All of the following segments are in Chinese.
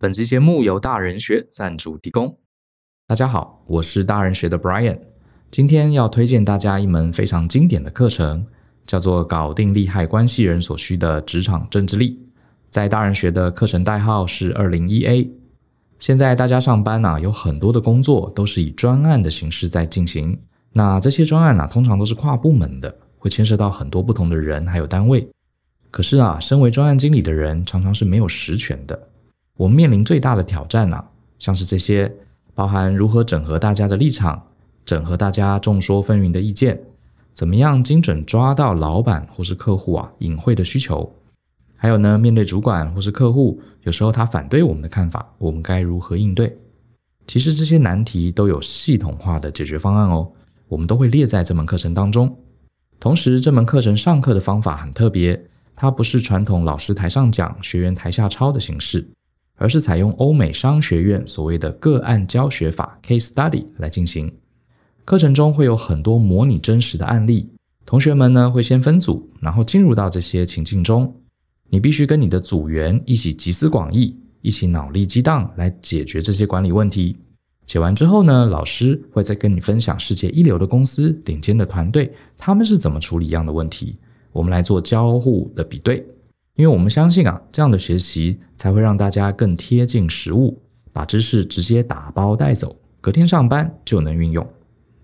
本集节目由大人学赞助提供。大家好，我是大人学的 Brian，今天要推荐大家一门非常经典的课程，叫做《搞定利害关系人所需的职场政治力》。在大人学的课程代号是二零一 A。现在大家上班呢，有很多的工作都是以专案的形式在进行。那这些专案呢，通常都是跨部门的，会牵涉到很多不同的人还有单位。可是啊，身为专案经理的人，常常是没有实权的。我们面临最大的挑战呢，像是这些，包含如何整合大家的立场，整合大家众说纷纭的意见，怎么样精准抓到老板或是客户啊隐晦的需求，还有呢，面对主管或是客户，有时候他反对我们的看法，我们该如何应对？其实这些难题都有系统化的解决方案哦，我们都会列在这门课程当中。同时，这门课程上课的方法很特别，它不是传统老师台上讲，学员台下抄的形式。而是采用欧美商学院所谓的个案教学法 （case study） 来进行。课程中会有很多模拟真实的案例，同学们呢会先分组，然后进入到这些情境中。你必须跟你的组员一起集思广益，一起脑力激荡来解决这些管理问题。解完之后呢，老师会再跟你分享世界一流的公司、顶尖的团队他们是怎么处理一样的问题，我们来做交互的比对。因为我们相信啊，这样的学习才会让大家更贴近实物，把知识直接打包带走，隔天上班就能运用。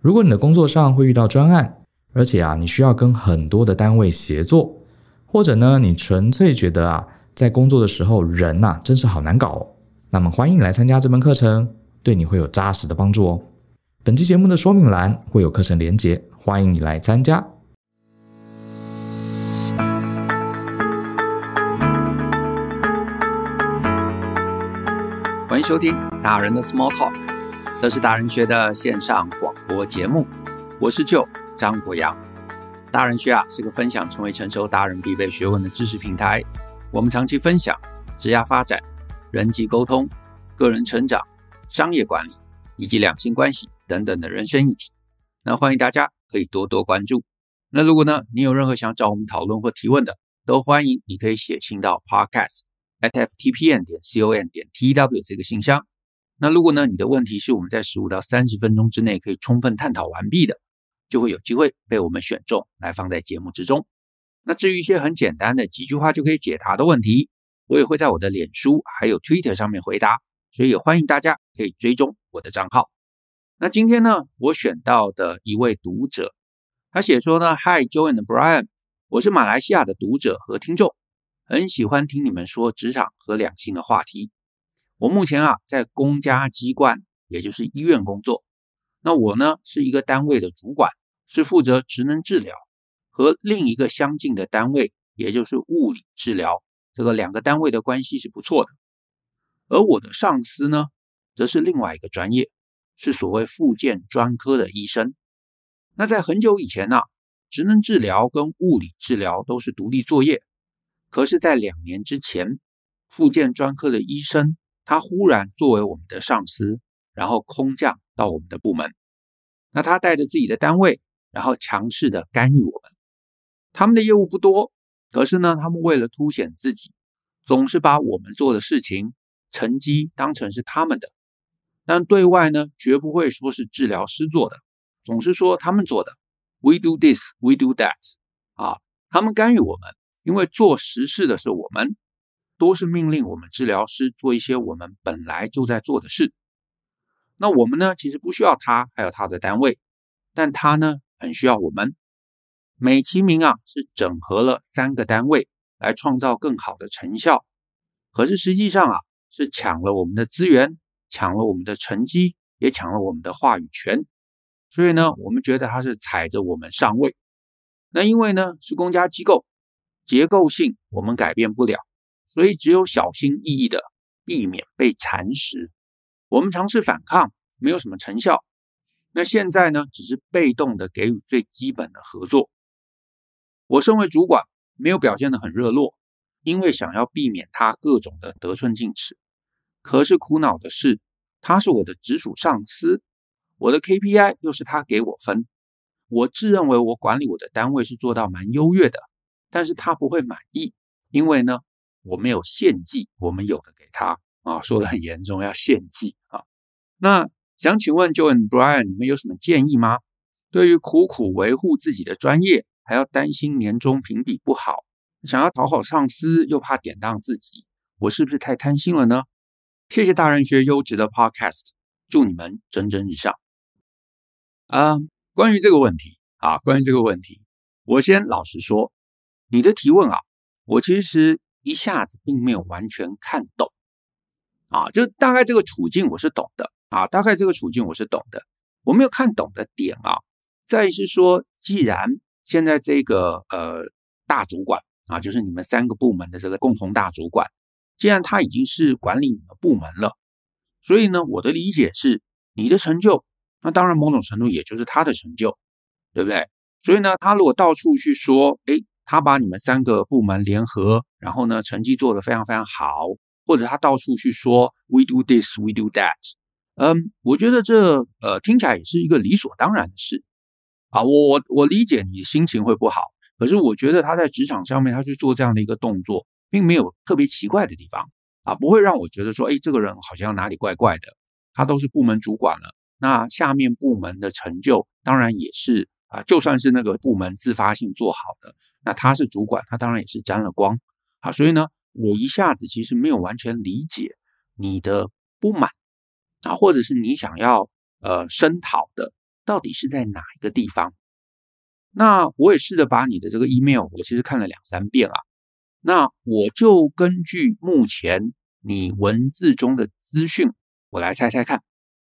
如果你的工作上会遇到专案，而且啊你需要跟很多的单位协作，或者呢你纯粹觉得啊在工作的时候人呐真是好难搞，那么欢迎你来参加这门课程，对你会有扎实的帮助哦。本期节目的说明栏会有课程连接，欢迎你来参加。收听大人的 Small Talk，这是大人学的线上广播节目。我是 Joe 张国阳，大人学啊是个分享成为成熟大人必备学问的知识平台。我们长期分享职业发展、人际沟通、个人成长、商业管理以及两性关系等等的人生议题。那欢迎大家可以多多关注。那如果呢你有任何想找我们讨论或提问的，都欢迎你可以写信到 Podcast。at ftpn 点 com 点 tw 这个信箱。那如果呢，你的问题是我们在十五到三十分钟之内可以充分探讨完毕的，就会有机会被我们选中来放在节目之中。那至于一些很简单的几句话就可以解答的问题，我也会在我的脸书还有 Twitter 上面回答，所以也欢迎大家可以追踪我的账号。那今天呢，我选到的一位读者，他写说呢：“Hi，Joan and Brian，我是马来西亚的读者和听众。”很喜欢听你们说职场和两性的话题。我目前啊在公家机关，也就是医院工作。那我呢是一个单位的主管，是负责职能治疗和另一个相近的单位，也就是物理治疗。这个两个单位的关系是不错的。而我的上司呢，则是另外一个专业，是所谓复健专科的医生。那在很久以前呢，职能治疗跟物理治疗都是独立作业。可是，在两年之前，复健专科的医生，他忽然作为我们的上司，然后空降到我们的部门。那他带着自己的单位，然后强势的干预我们。他们的业务不多，可是呢，他们为了凸显自己，总是把我们做的事情成绩当成是他们的。但对外呢，绝不会说是治疗师做的，总是说他们做的。We do this, we do that。啊，他们干预我们。因为做实事的是我们，都是命令我们治疗师做一些我们本来就在做的事。那我们呢，其实不需要他，还有他的单位，但他呢，很需要我们。美其名啊，是整合了三个单位来创造更好的成效，可是实际上啊，是抢了我们的资源，抢了我们的成绩，也抢了我们的话语权。所以呢，我们觉得他是踩着我们上位。那因为呢，是公家机构。结构性我们改变不了，所以只有小心翼翼的避免被蚕食。我们尝试反抗，没有什么成效。那现在呢，只是被动的给予最基本的合作。我身为主管，没有表现的很热络，因为想要避免他各种的得寸进尺。可是苦恼的是，他是我的直属上司，我的 KPI 又是他给我分。我自认为我管理我的单位是做到蛮优越的。但是他不会满意，因为呢，我们有献祭，我们有的给他啊，说的很严重，要献祭啊。那想请问 j o a n Brian，你们有什么建议吗？对于苦苦维护自己的专业，还要担心年终评比不好，想要讨好上司又怕典当自己，我是不是太贪心了呢？谢谢大人学优质的 Podcast，祝你们蒸蒸日上。啊，关于这个问题啊，关于这个问题，我先老实说。你的提问啊，我其实一下子并没有完全看懂啊，就大概这个处境我是懂的啊，大概这个处境我是懂的。我没有看懂的点啊，在是说，既然现在这个呃大主管啊，就是你们三个部门的这个共同大主管，既然他已经是管理你们部门了，所以呢，我的理解是，你的成就，那当然某种程度也就是他的成就，对不对？所以呢，他如果到处去说，哎。他把你们三个部门联合，然后呢，成绩做得非常非常好，或者他到处去说 “we do this, we do that”。嗯，我觉得这呃听起来也是一个理所当然的事啊。我我理解你心情会不好，可是我觉得他在职场上面他去做这样的一个动作，并没有特别奇怪的地方啊，不会让我觉得说，哎，这个人好像哪里怪怪的。他都是部门主管了，那下面部门的成就当然也是。啊，就算是那个部门自发性做好的，那他是主管，他当然也是沾了光啊。所以呢，我一下子其实没有完全理解你的不满啊，或者是你想要呃声讨的，到底是在哪一个地方？那我也试着把你的这个 email，我其实看了两三遍啊。那我就根据目前你文字中的资讯，我来猜猜看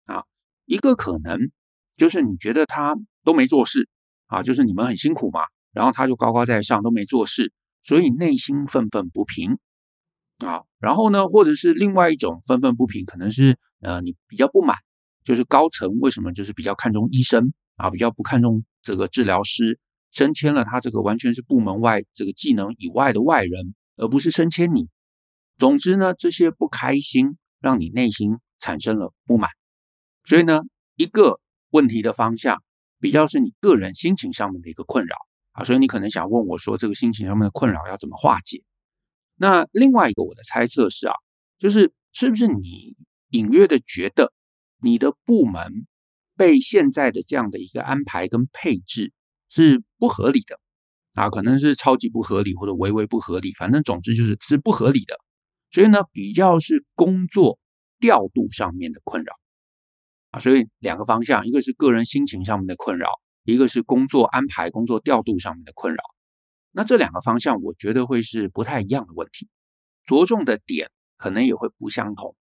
啊，一个可能就是你觉得他都没做事。啊，就是你们很辛苦嘛，然后他就高高在上，都没做事，所以内心愤愤不平啊。然后呢，或者是另外一种愤愤不平，可能是呃你比较不满，就是高层为什么就是比较看重医生啊，比较不看重这个治疗师，升迁了他这个完全是部门外这个技能以外的外人，而不是升迁你。总之呢，这些不开心让你内心产生了不满，所以呢，一个问题的方向。比较是你个人心情上面的一个困扰啊，所以你可能想问我说，这个心情上面的困扰要怎么化解？那另外一个我的猜测是啊，就是是不是你隐约的觉得你的部门被现在的这样的一个安排跟配置是不合理的啊，可能是超级不合理或者微微不合理，反正总之就是是不合理的。所以呢，比较是工作调度上面的困扰。啊，所以两个方向，一个是个人心情上面的困扰，一个是工作安排、工作调度上面的困扰。那这两个方向，我觉得会是不太一样的问题，着重的点可能也会不相同。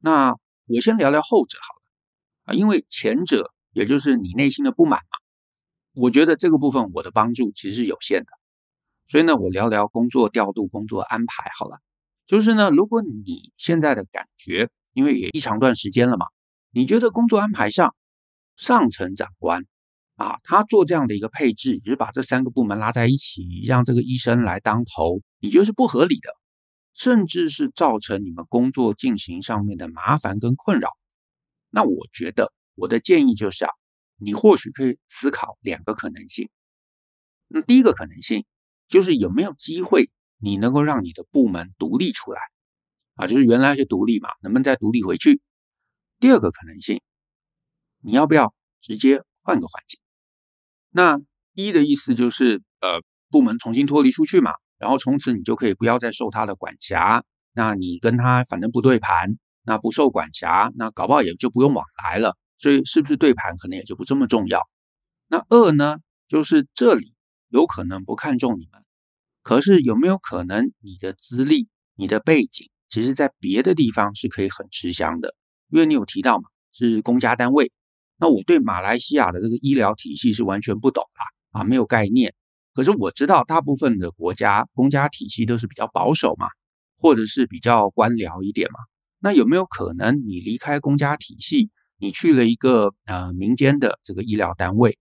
那我先聊聊后者好了，啊，因为前者也就是你内心的不满嘛，我觉得这个部分我的帮助其实是有限的。所以呢，我聊聊工作调度、工作安排好了，就是呢，如果你现在的感觉，因为也一长段时间了嘛。你觉得工作安排上，上层长官啊，他做这样的一个配置，就把这三个部门拉在一起，让这个医生来当头，你觉得是不合理的，甚至是造成你们工作进行上面的麻烦跟困扰。那我觉得我的建议就是啊，你或许可以思考两个可能性。那第一个可能性就是有没有机会你能够让你的部门独立出来啊，就是原来是独立嘛，能不能再独立回去？第二个可能性，你要不要直接换个环境？那一的意思就是，呃，部门重新脱离出去嘛，然后从此你就可以不要再受他的管辖。那你跟他反正不对盘，那不受管辖，那搞不好也就不用往来了。所以是不是对盘可能也就不这么重要。那二呢，就是这里有可能不看重你们，可是有没有可能你的资历、你的背景，其实在别的地方是可以很吃香的？因为你有提到嘛，是公家单位。那我对马来西亚的这个医疗体系是完全不懂啦，啊，没有概念。可是我知道大部分的国家公家体系都是比较保守嘛，或者是比较官僚一点嘛。那有没有可能你离开公家体系，你去了一个呃民间的这个医疗单位，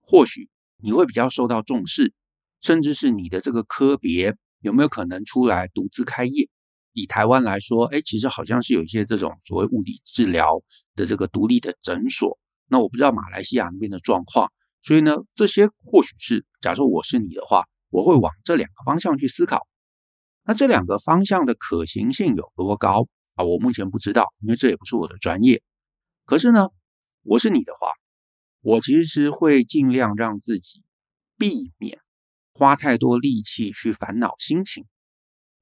或许你会比较受到重视，甚至是你的这个科别有没有可能出来独自开业？以台湾来说，哎，其实好像是有一些这种所谓物理治疗的这个独立的诊所。那我不知道马来西亚那边的状况，所以呢，这些或许是，假设我是你的话，我会往这两个方向去思考。那这两个方向的可行性有多高啊？我目前不知道，因为这也不是我的专业。可是呢，我是你的话，我其实是会尽量让自己避免花太多力气去烦恼心情。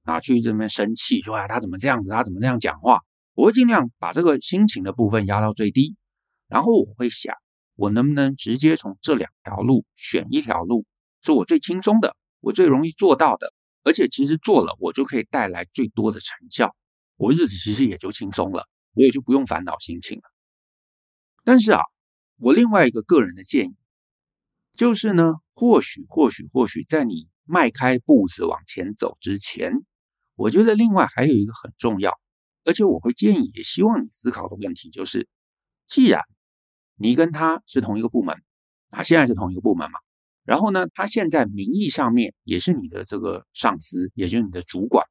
拿去这边生气，说啊，他怎么这样子，他怎么这样讲话？我会尽量把这个心情的部分压到最低，然后我会想，我能不能直接从这两条路选一条路，是我最轻松的，我最容易做到的，而且其实做了，我就可以带来最多的成效，我日子其实也就轻松了，我也就不用烦恼心情了。但是啊，我另外一个个人的建议，就是呢，或许或许或许在你迈开步子往前走之前。我觉得另外还有一个很重要，而且我会建议，也希望你思考的问题就是：既然你跟他是同一个部门，啊，现在是同一个部门嘛，然后呢，他现在名义上面也是你的这个上司，也就是你的主管，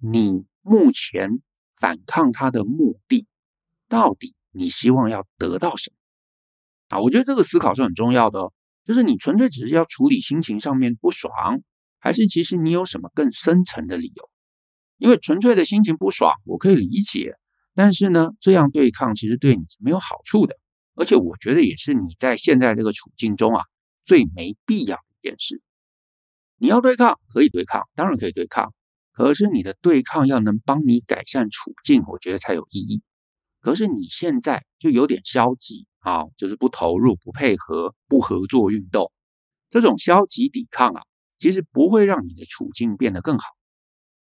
你目前反抗他的目的，到底你希望要得到什么？啊，我觉得这个思考是很重要的，就是你纯粹只是要处理心情上面不爽。还是其实你有什么更深层的理由？因为纯粹的心情不爽，我可以理解。但是呢，这样对抗其实对你是没有好处的。而且我觉得也是你在现在这个处境中啊，最没必要的一件事。你要对抗，可以对抗，当然可以对抗。可是你的对抗要能帮你改善处境，我觉得才有意义。可是你现在就有点消极啊，就是不投入、不配合、不合作运动。这种消极抵抗啊。其实不会让你的处境变得更好。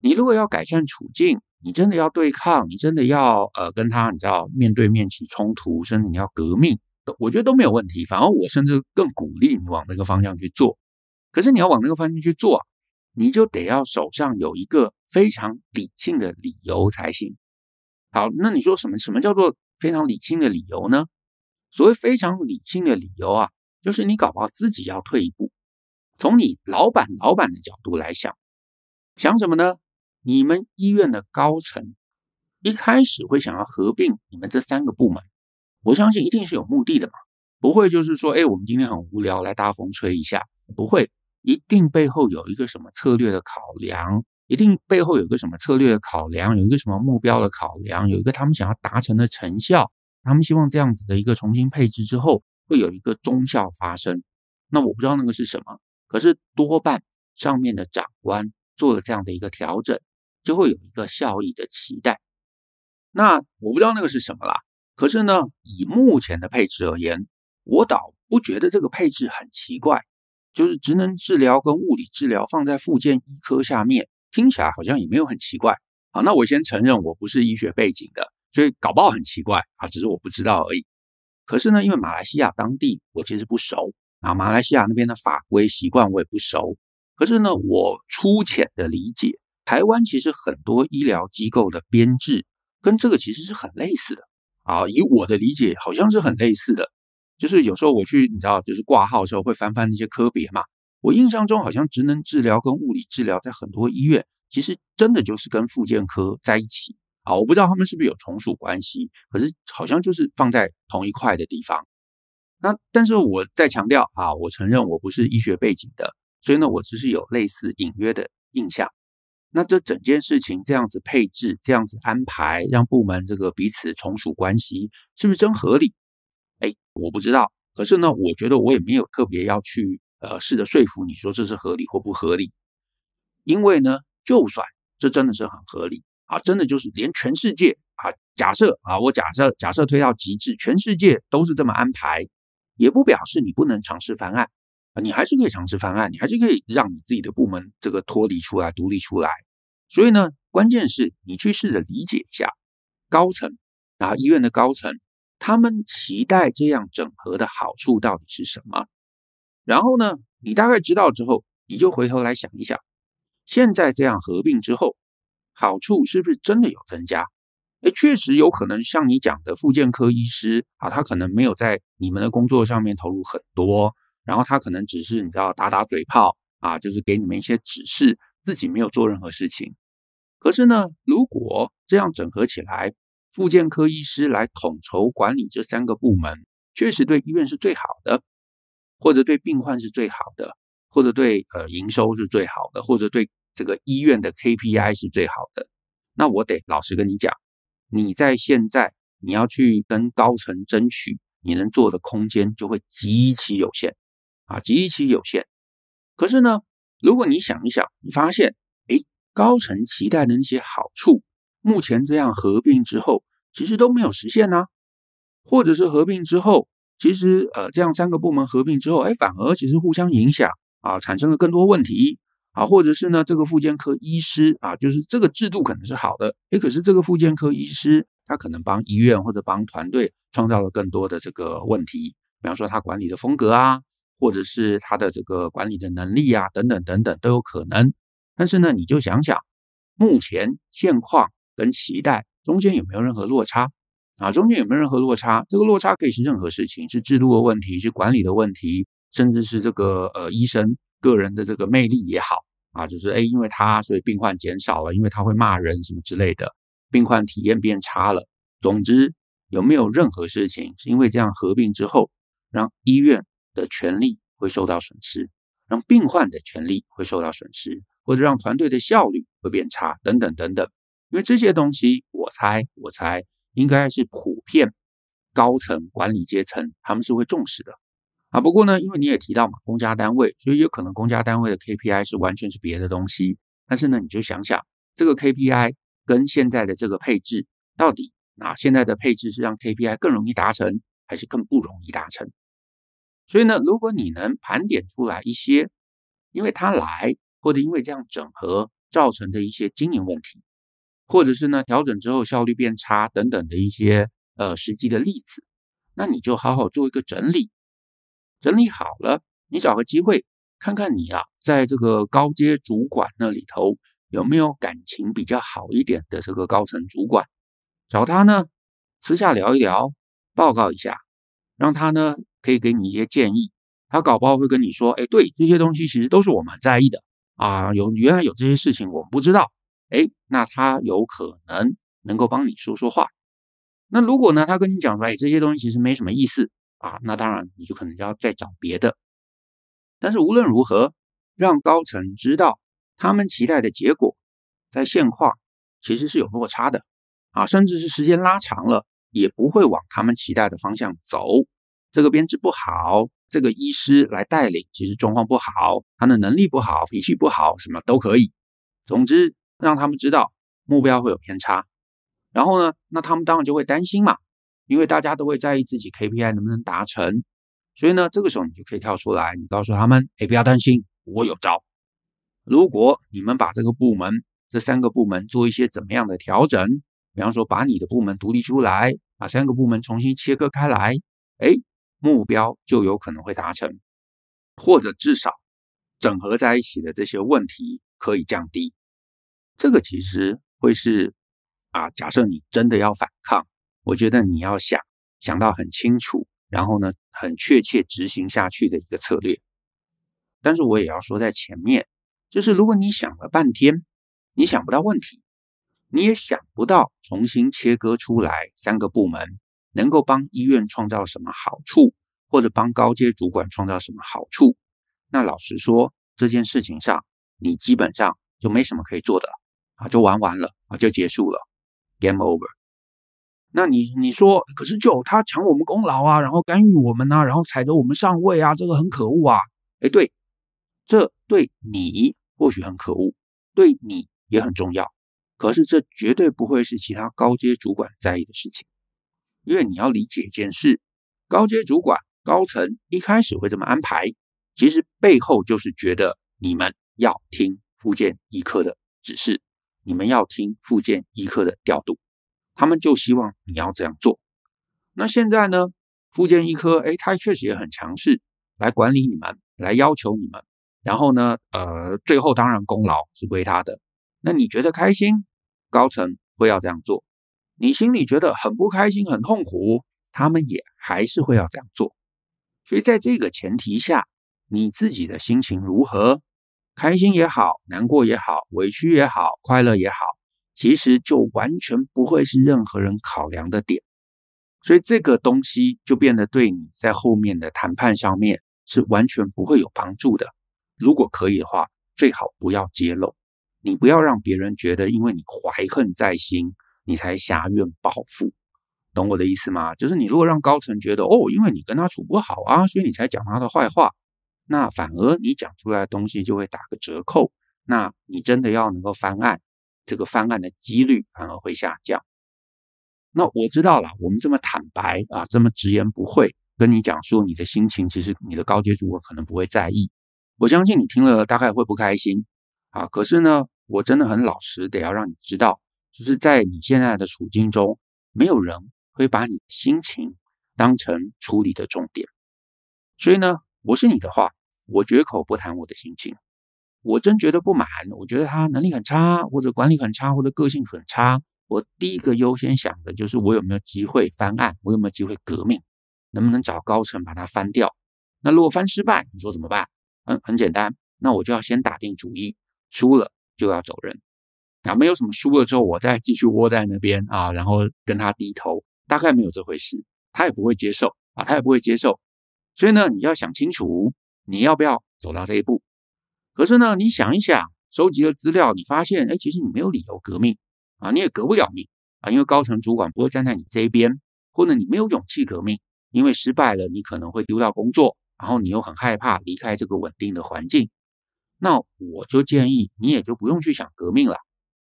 你如果要改善处境，你真的要对抗，你真的要呃跟他，你知道面对面起冲突，甚至你要革命，我觉得都没有问题。反而我甚至更鼓励你往那个方向去做。可是你要往那个方向去做，你就得要手上有一个非常理性的理由才行。好，那你说什么？什么叫做非常理性的理由呢？所谓非常理性的理由啊，就是你搞不好自己要退一步。从你老板老板的角度来想，想什么呢？你们医院的高层一开始会想要合并你们这三个部门，我相信一定是有目的的嘛，不会就是说，哎，我们今天很无聊来大风吹一下，不会，一定背后有一个什么策略的考量，一定背后有一个什么策略的考量，有一个什么目标的考量，有一个他们想要达成的成效，他们希望这样子的一个重新配置之后会有一个中效发生。那我不知道那个是什么。可是多半上面的长官做了这样的一个调整，就会有一个效益的期待。那我不知道那个是什么啦。可是呢，以目前的配置而言，我倒不觉得这个配置很奇怪。就是职能治疗跟物理治疗放在附件医科下面，听起来好像也没有很奇怪。好，那我先承认我不是医学背景的，所以搞不好很奇怪啊，只是我不知道而已。可是呢，因为马来西亚当地我其实不熟。啊，马来西亚那边的法规习惯我也不熟，可是呢，我粗浅的理解，台湾其实很多医疗机构的编制跟这个其实是很类似的。啊，以我的理解，好像是很类似的。就是有时候我去，你知道，就是挂号的时候会翻翻那些科别嘛。我印象中好像职能治疗跟物理治疗在很多医院其实真的就是跟复健科在一起啊。我不知道他们是不是有从属关系，可是好像就是放在同一块的地方。那但是我在强调啊，我承认我不是医学背景的，所以呢，我只是有类似隐约的印象。那这整件事情这样子配置、这样子安排，让部门这个彼此从属关系，是不是真合理？哎，我不知道。可是呢，我觉得我也没有特别要去呃试着说服你说这是合理或不合理，因为呢，就算这真的是很合理啊，真的就是连全世界啊，假设啊，我假设假设推到极致，全世界都是这么安排。也不表示你不能尝试翻案啊，你还是可以尝试翻案，你还是可以让你自己的部门这个脱离出来、独立出来。所以呢，关键是你去试着理解一下高层，然后医院的高层，他们期待这样整合的好处到底是什么？然后呢，你大概知道之后，你就回头来想一想，现在这样合并之后，好处是不是真的有增加？哎，确实有可能像你讲的，妇健科医师啊，他可能没有在你们的工作上面投入很多，然后他可能只是你知道打打嘴炮啊，就是给你们一些指示，自己没有做任何事情。可是呢，如果这样整合起来，妇健科医师来统筹管理这三个部门，确实对医院是最好的，或者对病患是最好的，或者对呃营收是最好的，或者对这个医院的 KPI 是最好的。那我得老实跟你讲。你在现在你要去跟高层争取你能做的空间，就会极其有限，啊，极其有限。可是呢，如果你想一想，你发现，诶，高层期待的那些好处，目前这样合并之后，其实都没有实现呢，或者是合并之后，其实呃，这样三个部门合并之后，诶，反而其实互相影响啊，产生了更多问题。啊，或者是呢，这个妇件科医师啊，就是这个制度可能是好的，诶，可是这个妇件科医师他可能帮医院或者帮团队创造了更多的这个问题，比方说他管理的风格啊，或者是他的这个管理的能力啊，等等等等都有可能。但是呢，你就想想，目前现况跟期待中间有没有任何落差？啊，中间有没有任何落差？这个落差可以是任何事情，是制度的问题，是管理的问题，甚至是这个呃医生。个人的这个魅力也好啊，就是哎，因为他所以病患减少了，因为他会骂人什么之类的，病患体验变差了。总之，有没有任何事情是因为这样合并之后，让医院的权利会受到损失，让病患的权利会受到损失，或者让团队的效率会变差等等等等？因为这些东西，我猜我猜应该是普遍高层管理阶层他们是会重视的。啊，不过呢，因为你也提到嘛，公家单位，所以有可能公家单位的 KPI 是完全是别的东西。但是呢，你就想想这个 KPI 跟现在的这个配置到底，啊现在的配置是让 KPI 更容易达成，还是更不容易达成？所以呢，如果你能盘点出来一些，因为它来或者因为这样整合造成的一些经营问题，或者是呢调整之后效率变差等等的一些呃实际的例子，那你就好好做一个整理。整理好了，你找个机会看看你啊，在这个高阶主管那里头有没有感情比较好一点的这个高层主管，找他呢私下聊一聊，报告一下，让他呢可以给你一些建议。他搞不好会跟你说：“哎，对这些东西其实都是我蛮在意的啊，有原来有这些事情我们不知道。”哎，那他有可能能够帮你说说话。那如果呢，他跟你讲说：“哎，这些东西其实没什么意思。”啊，那当然，你就可能要再找别的。但是无论如何，让高层知道他们期待的结果，在现况其实是有落差的，啊，甚至是时间拉长了，也不会往他们期待的方向走。这个编制不好，这个医师来带领，其实状况不好，他的能力不好，脾气不好，什么都可以。总之，让他们知道目标会有偏差。然后呢，那他们当然就会担心嘛。因为大家都会在意自己 KPI 能不能达成，所以呢，这个时候你就可以跳出来，你告诉他们：哎，不要担心，我有招。如果你们把这个部门、这三个部门做一些怎么样的调整，比方说把你的部门独立出来，把三个部门重新切割开来，哎，目标就有可能会达成，或者至少整合在一起的这些问题可以降低。这个其实会是啊，假设你真的要反抗。我觉得你要想想到很清楚，然后呢，很确切执行下去的一个策略。但是我也要说在前面，就是如果你想了半天，你想不到问题，你也想不到重新切割出来三个部门能够帮医院创造什么好处，或者帮高阶主管创造什么好处，那老实说，这件事情上你基本上就没什么可以做的啊，就玩完了啊，就结束了，game over。那你你说，可是就他抢我们功劳啊，然后干预我们呐，然后踩着我们上位啊，这个很可恶啊！哎，对，这对你或许很可恶，对你也很重要，可是这绝对不会是其他高阶主管在意的事情。因为你要理解一件事，高阶主管、高层一开始会这么安排，其实背后就是觉得你们要听附件一科的指示，你们要听附件一科的调度。他们就希望你要这样做。那现在呢？附件医科，哎，他确实也很强势，来管理你们，来要求你们。然后呢，呃，最后当然功劳是归他的。那你觉得开心？高层会要这样做。你心里觉得很不开心、很痛苦，他们也还是会要这样做。所以在这个前提下，你自己的心情如何？开心也好，难过也好，委屈也好，快乐也好。其实就完全不会是任何人考量的点，所以这个东西就变得对你在后面的谈判上面是完全不会有帮助的。如果可以的话，最好不要揭露，你不要让别人觉得因为你怀恨在心，你才侠怨报复，懂我的意思吗？就是你如果让高层觉得哦，因为你跟他处不好啊，所以你才讲他的坏话，那反而你讲出来的东西就会打个折扣。那你真的要能够翻案。这个翻案的几率反而会下降。那我知道了，我们这么坦白啊，这么直言不讳跟你讲说你的心情，其实你的高阶主管可能不会在意。我相信你听了大概会不开心啊，可是呢，我真的很老实，得要让你知道，就是在你现在的处境中，没有人会把你的心情当成处理的重点。所以呢，我是你的话，我绝口不谈我的心情。我真觉得不满，我觉得他能力很差，或者管理很差，或者个性很差。我第一个优先想的就是，我有没有机会翻案？我有没有机会革命？能不能找高层把他翻掉？那如果翻失败，你说怎么办？很很简单，那我就要先打定主意，输了就要走人。那没有什么输了之后，我再继续窝在那边啊，然后跟他低头，大概没有这回事，他也不会接受啊，他也不会接受。所以呢，你要想清楚，你要不要走到这一步？可是呢，你想一想，收集了资料，你发现，哎，其实你没有理由革命啊，你也革不了命啊，因为高层主管不会站在你这一边，或者你没有勇气革命，因为失败了，你可能会丢掉工作，然后你又很害怕离开这个稳定的环境，那我就建议你，也就不用去想革命了，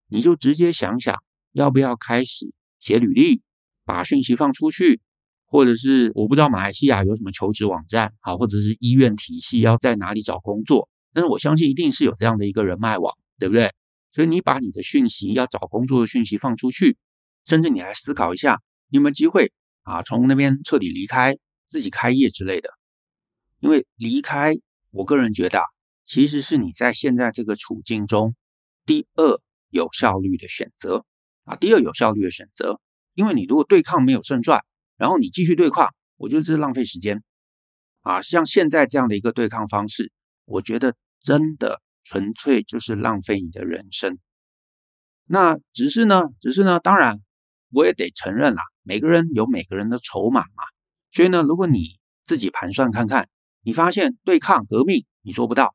你就直接想想，要不要开始写履历，把讯息放出去，或者是我不知道马来西亚有什么求职网站啊，或者是医院体系要在哪里找工作。但是我相信一定是有这样的一个人脉网，对不对？所以你把你的讯息，要找工作的讯息放出去，甚至你来思考一下，你有没有机会啊？从那边彻底离开，自己开业之类的。因为离开，我个人觉得啊，其实是你在现在这个处境中第二有效率的选择啊。第二有效率的选择，因为你如果对抗没有胜算，然后你继续对抗，我觉得这是浪费时间啊。像现在这样的一个对抗方式。我觉得真的纯粹就是浪费你的人生。那只是呢，只是呢，当然我也得承认啦，每个人有每个人的筹码嘛。所以呢，如果你自己盘算看看，你发现对抗革命你做不到，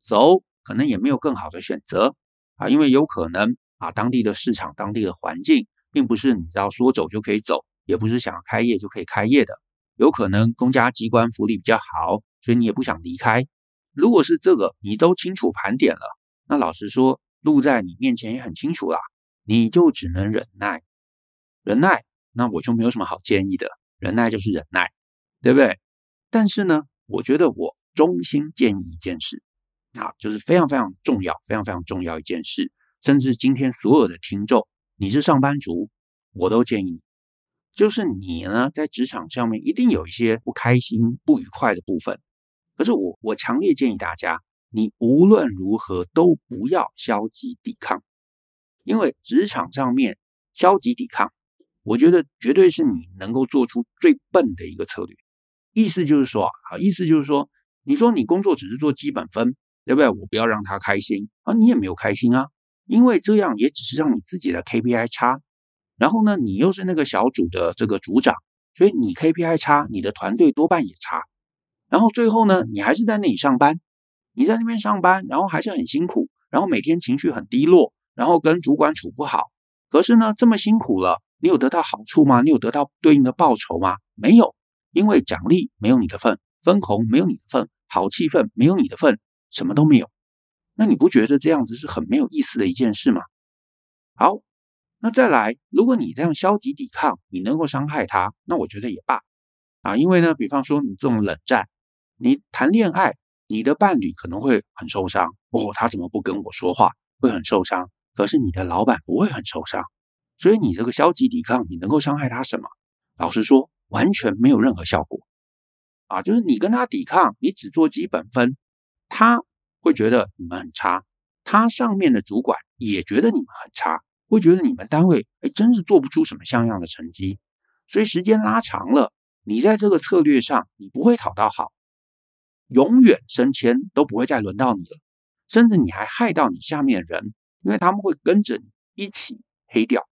走可能也没有更好的选择啊，因为有可能啊，当地的市场、当地的环境，并不是你知道说走就可以走，也不是想要开业就可以开业的。有可能公家机关福利比较好，所以你也不想离开。如果是这个，你都清楚盘点了，那老实说，路在你面前也很清楚啦，你就只能忍耐，忍耐。那我就没有什么好建议的，忍耐就是忍耐，对不对？但是呢，我觉得我衷心建议一件事，啊，就是非常非常重要、非常非常重要一件事，甚至今天所有的听众，你是上班族，我都建议你，就是你呢在职场上面一定有一些不开心、不愉快的部分。可是我，我强烈建议大家，你无论如何都不要消极抵抗，因为职场上面消极抵抗，我觉得绝对是你能够做出最笨的一个策略。意思就是说啊，意思就是说，你说你工作只是做基本分，对不对？我不要让他开心啊，你也没有开心啊，因为这样也只是让你自己的 KPI 差，然后呢，你又是那个小组的这个组长，所以你 KPI 差，你的团队多半也差。然后最后呢，你还是在那里上班，你在那边上班，然后还是很辛苦，然后每天情绪很低落，然后跟主管处不好。可是呢，这么辛苦了，你有得到好处吗？你有得到对应的报酬吗？没有，因为奖励没有你的份，分红没有你的份，好气氛没有你的份，什么都没有。那你不觉得这样子是很没有意思的一件事吗？好，那再来，如果你这样消极抵抗，你能够伤害他，那我觉得也罢。啊，因为呢，比方说你这种冷战。你谈恋爱，你的伴侣可能会很受伤哦。他怎么不跟我说话？会很受伤。可是你的老板不会很受伤，所以你这个消极抵抗，你能够伤害他什么？老实说，完全没有任何效果。啊，就是你跟他抵抗，你只做基本分，他会觉得你们很差，他上面的主管也觉得你们很差，会觉得你们单位哎，真是做不出什么像样的成绩。所以时间拉长了，你在这个策略上，你不会讨到好。永远升迁都不会再轮到你了，甚至你还害到你下面的人，因为他们会跟着你一起黑掉。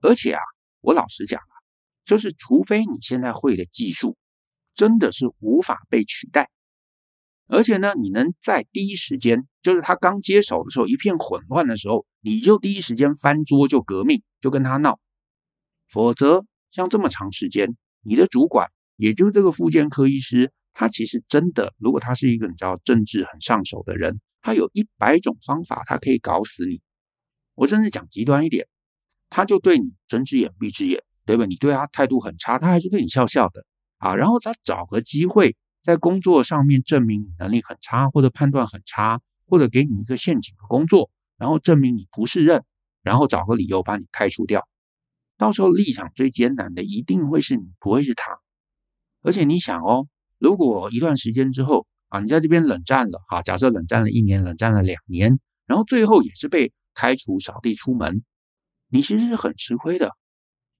而且啊，我老实讲啊，就是除非你现在会的技术真的是无法被取代，而且呢，你能在第一时间，就是他刚接手的时候一片混乱的时候，你就第一时间翻桌就革命，就跟他闹。否则像这么长时间，你的主管也就这个附件科医师。他其实真的，如果他是一个你知道政治很上手的人，他有一百种方法，他可以搞死你。我甚至讲极端一点，他就对你睁只眼闭只眼，对吧？你对他态度很差，他还是对你笑笑的啊。然后他找个机会在工作上面证明你能力很差，或者判断很差，或者给你一个陷阱的工作，然后证明你不是人，然后找个理由把你开除掉。到时候立场最艰难的一定会是你，不会是他。而且你想哦。如果一段时间之后啊，你在这边冷战了啊，假设冷战了一年，冷战了两年，然后最后也是被开除、扫地出门，你其实是很吃亏的。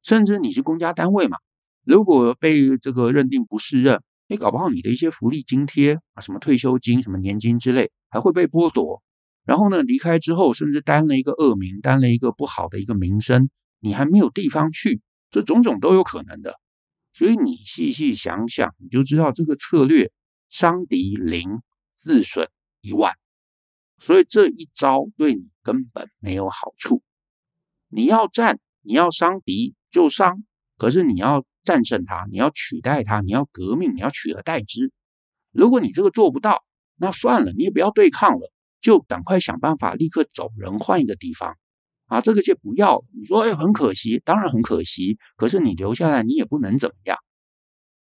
甚至你是公家单位嘛，如果被这个认定不适任，你搞不好你的一些福利津贴啊，什么退休金、什么年金之类，还会被剥夺。然后呢，离开之后，甚至担了一个恶名，担了一个不好的一个名声，你还没有地方去，这种种都有可能的。所以你细细想想，你就知道这个策略，伤敌零，自损一万，所以这一招对你根本没有好处。你要战，你要伤敌就伤，可是你要战胜他，你要取代他，你要革命，你要取而代之。如果你这个做不到，那算了，你也不要对抗了，就赶快想办法，立刻走人，换一个地方。啊，这个就不要。你说，哎，很可惜，当然很可惜。可是你留下来，你也不能怎么样。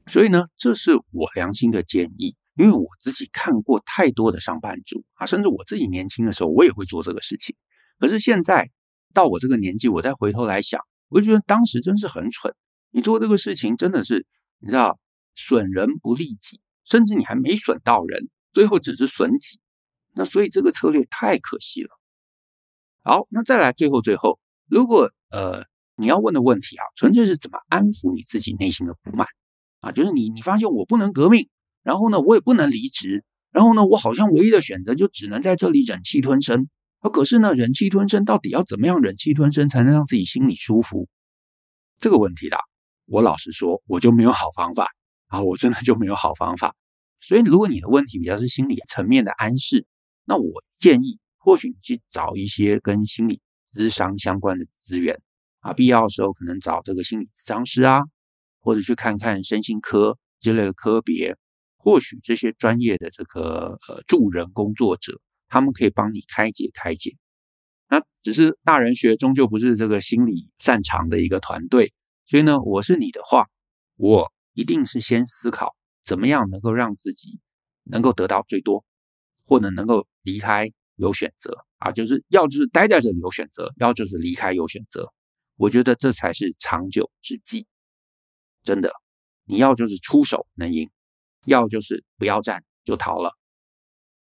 所以呢，这是我良心的建议，因为我自己看过太多的上班族啊，甚至我自己年轻的时候，我也会做这个事情。可是现在到我这个年纪，我再回头来想，我就觉得当时真是很蠢。你做这个事情真的是，你知道，损人不利己，甚至你还没损到人，最后只是损己。那所以这个策略太可惜了。好，那再来最后最后，如果呃你要问的问题啊，纯粹是怎么安抚你自己内心的不满啊，就是你你发现我不能革命，然后呢我也不能离职，然后呢我好像唯一的选择就只能在这里忍气吞声啊，可是呢忍气吞声到底要怎么样忍气吞声才能让自己心里舒服？这个问题啦，我老实说我就没有好方法啊，我真的就没有好方法。所以如果你的问题比较是心理层面的暗示，那我建议。或许你去找一些跟心理咨商相关的资源啊，必要的时候可能找这个心理咨商师啊，或者去看看身心科之类的科别。或许这些专业的这个呃助人工作者，他们可以帮你开解开解。那只是大人学终究不是这个心理擅长的一个团队，所以呢，我是你的话，我一定是先思考怎么样能够让自己能够得到最多，或者能够离开。有选择啊，就是要就是待在这里有选择，要就是离开有选择。我觉得这才是长久之计，真的。你要就是出手能赢，要就是不要战就逃了。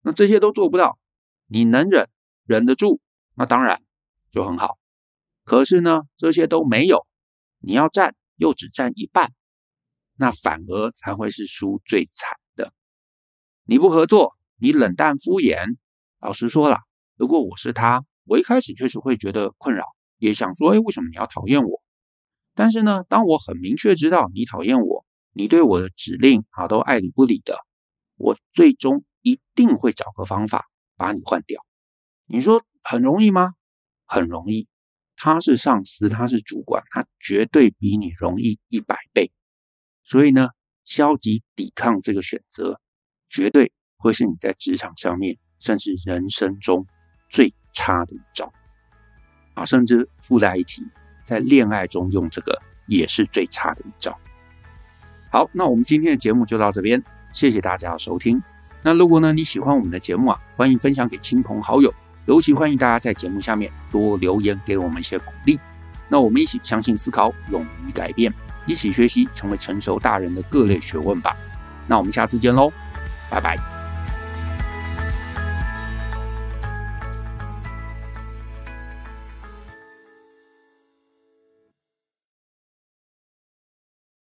那这些都做不到，你能忍忍得住，那当然就很好。可是呢，这些都没有，你要战又只战一半，那反而才会是输最惨的。你不合作，你冷淡敷衍。老实说了，如果我是他，我一开始确实会觉得困扰，也想说，哎，为什么你要讨厌我？但是呢，当我很明确知道你讨厌我，你对我的指令啊都爱理不理的，我最终一定会找个方法把你换掉。你说很容易吗？很容易。他是上司，他是主管，他绝对比你容易一百倍。所以呢，消极抵抗这个选择，绝对会是你在职场上面。甚至人生中最差的一兆啊，甚至附带一提，在恋爱中用这个也是最差的一兆。好，那我们今天的节目就到这边，谢谢大家的收听。那如果呢你喜欢我们的节目啊，欢迎分享给亲朋好友，尤其欢迎大家在节目下面多留言给我们一些鼓励。那我们一起相信思考，勇于改变，一起学习成为成熟大人的各类学问吧。那我们下次见喽，拜拜。